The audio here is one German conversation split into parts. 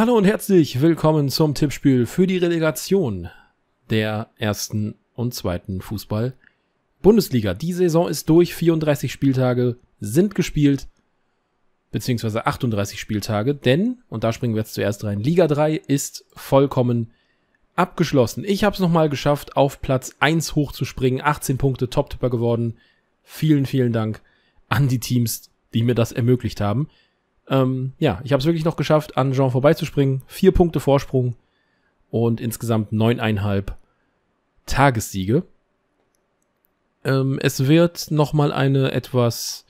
Hallo und herzlich willkommen zum Tippspiel für die Relegation der ersten und zweiten Fußball-Bundesliga. Die Saison ist durch, 34 Spieltage sind gespielt, beziehungsweise 38 Spieltage, denn, und da springen wir jetzt zuerst rein, Liga 3 ist vollkommen abgeschlossen. Ich habe es nochmal geschafft, auf Platz 1 hochzuspringen, 18 Punkte Top-Tipper geworden. Vielen, vielen Dank an die Teams, die mir das ermöglicht haben. Ähm, ja, ich habe es wirklich noch geschafft, an Jean vorbeizuspringen. Vier Punkte Vorsprung und insgesamt neuneinhalb Tagessiege. Ähm, es wird nochmal eine etwas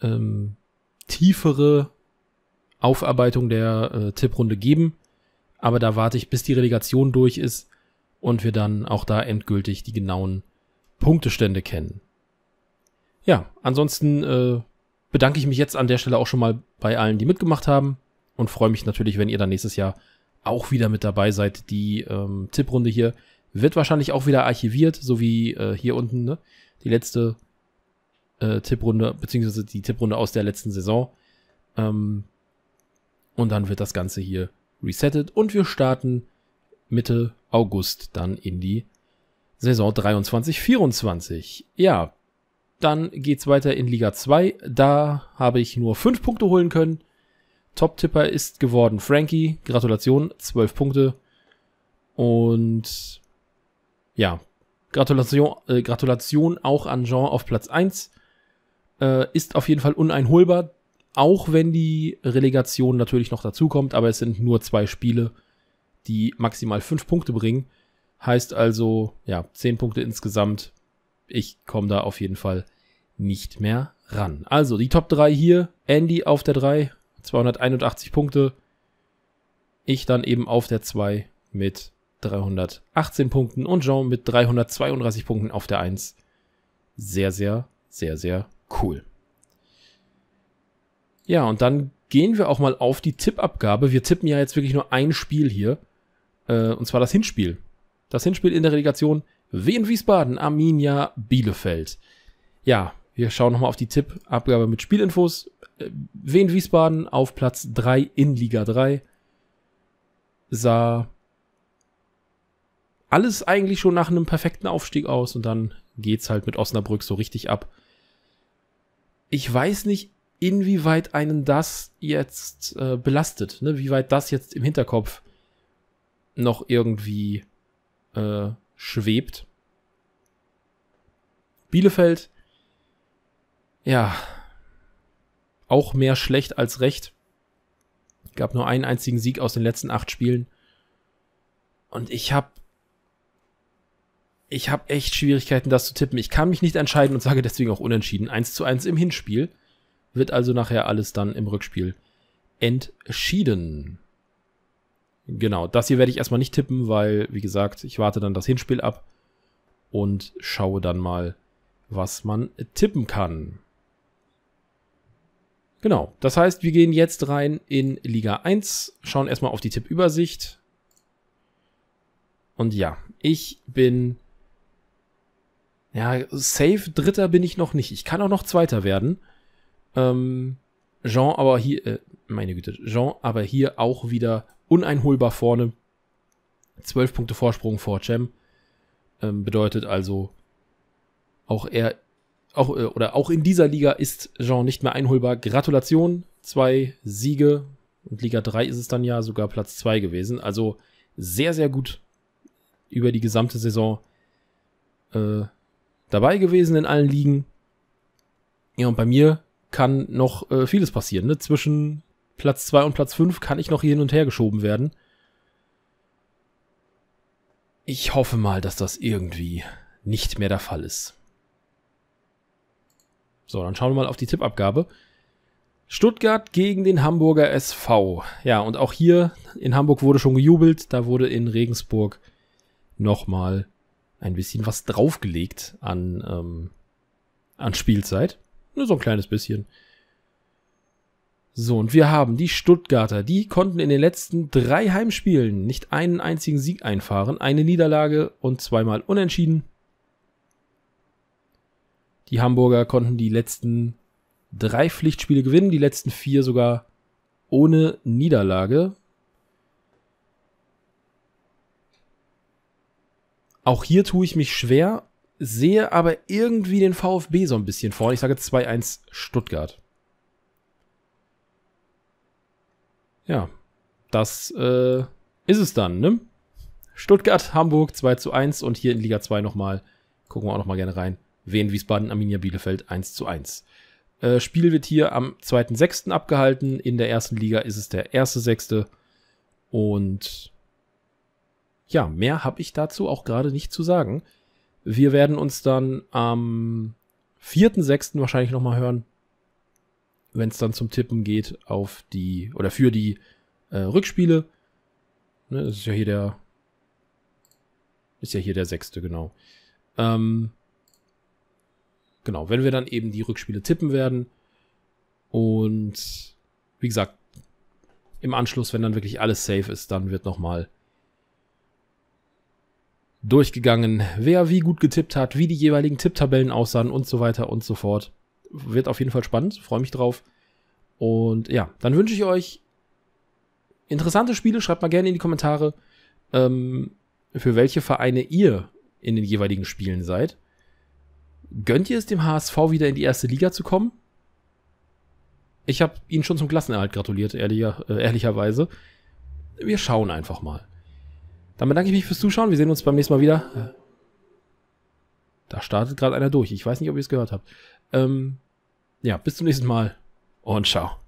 ähm, tiefere Aufarbeitung der äh, Tipprunde geben. Aber da warte ich, bis die Relegation durch ist und wir dann auch da endgültig die genauen Punktestände kennen. Ja, ansonsten äh, bedanke ich mich jetzt an der Stelle auch schon mal bei allen, die mitgemacht haben und freue mich natürlich, wenn ihr dann nächstes Jahr auch wieder mit dabei seid. Die ähm, Tipprunde hier wird wahrscheinlich auch wieder archiviert, so wie äh, hier unten ne? die letzte äh, Tipprunde, beziehungsweise die Tipprunde aus der letzten Saison. Ähm, und dann wird das Ganze hier resettet und wir starten Mitte August dann in die Saison 23-24. Ja, dann geht es weiter in Liga 2. Da habe ich nur 5 Punkte holen können. Top-Tipper ist geworden Frankie. Gratulation, 12 Punkte. Und ja, Gratulation, äh, Gratulation auch an Jean auf Platz 1. Äh, ist auf jeden Fall uneinholbar, auch wenn die Relegation natürlich noch dazukommt, aber es sind nur zwei Spiele, die maximal 5 Punkte bringen. Heißt also, ja, 10 Punkte insgesamt. Ich komme da auf jeden Fall nicht mehr ran. Also die Top 3 hier, Andy auf der 3, 281 Punkte. Ich dann eben auf der 2 mit 318 Punkten und Jean mit 332 Punkten auf der 1. Sehr, sehr, sehr, sehr cool. Ja, und dann gehen wir auch mal auf die Tippabgabe. Wir tippen ja jetzt wirklich nur ein Spiel hier. Äh, und zwar das Hinspiel. Das Hinspiel in der Relegation Wien Wiesbaden, Arminia Bielefeld. Ja, wir schauen nochmal auf die Tippabgabe mit Spielinfos. Äh, Wien Wiesbaden auf Platz 3 in Liga 3 sah alles eigentlich schon nach einem perfekten Aufstieg aus und dann geht's halt mit Osnabrück so richtig ab. Ich weiß nicht, inwieweit einen das jetzt äh, belastet, ne? wie weit das jetzt im Hinterkopf noch irgendwie äh, schwebt. Bielefeld ja, auch mehr schlecht als recht. Gab nur einen einzigen Sieg aus den letzten acht Spielen. Und ich habe ich habe echt Schwierigkeiten, das zu tippen. Ich kann mich nicht entscheiden und sage deswegen auch unentschieden. 1 zu 1 im Hinspiel. Wird also nachher alles dann im Rückspiel entschieden. Genau, das hier werde ich erstmal nicht tippen, weil, wie gesagt, ich warte dann das Hinspiel ab und schaue dann mal, was man tippen kann. Genau. Das heißt, wir gehen jetzt rein in Liga 1, schauen erstmal auf die Tippübersicht. Und ja, ich bin. Ja, safe Dritter bin ich noch nicht. Ich kann auch noch Zweiter werden. Ähm, Jean aber hier, äh, meine Güte, Jean aber hier auch wieder uneinholbar vorne. Zwölf Punkte Vorsprung vor Cem. Ähm, bedeutet also, auch er auch, äh, oder auch in dieser Liga ist Jean nicht mehr einholbar. Gratulation, zwei Siege und Liga 3 ist es dann ja sogar Platz 2 gewesen. Also sehr, sehr gut über die gesamte Saison äh, dabei gewesen in allen Ligen. Ja, und bei mir kann noch äh, vieles passieren. Ne? Zwischen Platz 2 und Platz 5 kann ich noch hier hin und her geschoben werden. Ich hoffe mal, dass das irgendwie nicht mehr der Fall ist. So, dann schauen wir mal auf die Tippabgabe. Stuttgart gegen den Hamburger SV. Ja, und auch hier in Hamburg wurde schon gejubelt. Da wurde in Regensburg nochmal ein bisschen was draufgelegt an, ähm, an Spielzeit. Nur so ein kleines bisschen. So, und wir haben die Stuttgarter. Die konnten in den letzten drei Heimspielen nicht einen einzigen Sieg einfahren. Eine Niederlage und zweimal unentschieden. Die Hamburger konnten die letzten drei Pflichtspiele gewinnen, die letzten vier sogar ohne Niederlage. Auch hier tue ich mich schwer, sehe aber irgendwie den VfB so ein bisschen vor. Ich sage 2-1 Stuttgart. Ja, das äh, ist es dann, ne? Stuttgart, Hamburg 2 zu 1 und hier in Liga 2 nochmal. Gucken wir auch nochmal gerne rein. Wien Wiesbaden, Arminia Bielefeld 1 zu 1. Äh, Spiel wird hier am 2.6. abgehalten. In der ersten Liga ist es der 1.6. Und ja, mehr habe ich dazu auch gerade nicht zu sagen. Wir werden uns dann am 4.6. wahrscheinlich nochmal hören, wenn es dann zum Tippen geht auf die oder für die äh, Rückspiele. Ne, das ist ja hier der ist ja hier der 6. genau. Ähm, genau, wenn wir dann eben die Rückspiele tippen werden. Und wie gesagt, im Anschluss, wenn dann wirklich alles safe ist, dann wird nochmal durchgegangen, wer wie gut getippt hat, wie die jeweiligen Tipptabellen aussahen und so weiter und so fort. Wird auf jeden Fall spannend, freue mich drauf. Und ja, dann wünsche ich euch interessante Spiele. Schreibt mal gerne in die Kommentare, ähm, für welche Vereine ihr in den jeweiligen Spielen seid. Gönnt ihr es dem HSV wieder in die erste Liga zu kommen? Ich habe ihnen schon zum Klassenerhalt gratuliert, ehrlicher, äh, ehrlicherweise. Wir schauen einfach mal. Dann bedanke ich mich fürs Zuschauen. Wir sehen uns beim nächsten Mal wieder. Da startet gerade einer durch. Ich weiß nicht, ob ihr es gehört habt. Ähm, ja, bis zum nächsten Mal und ciao.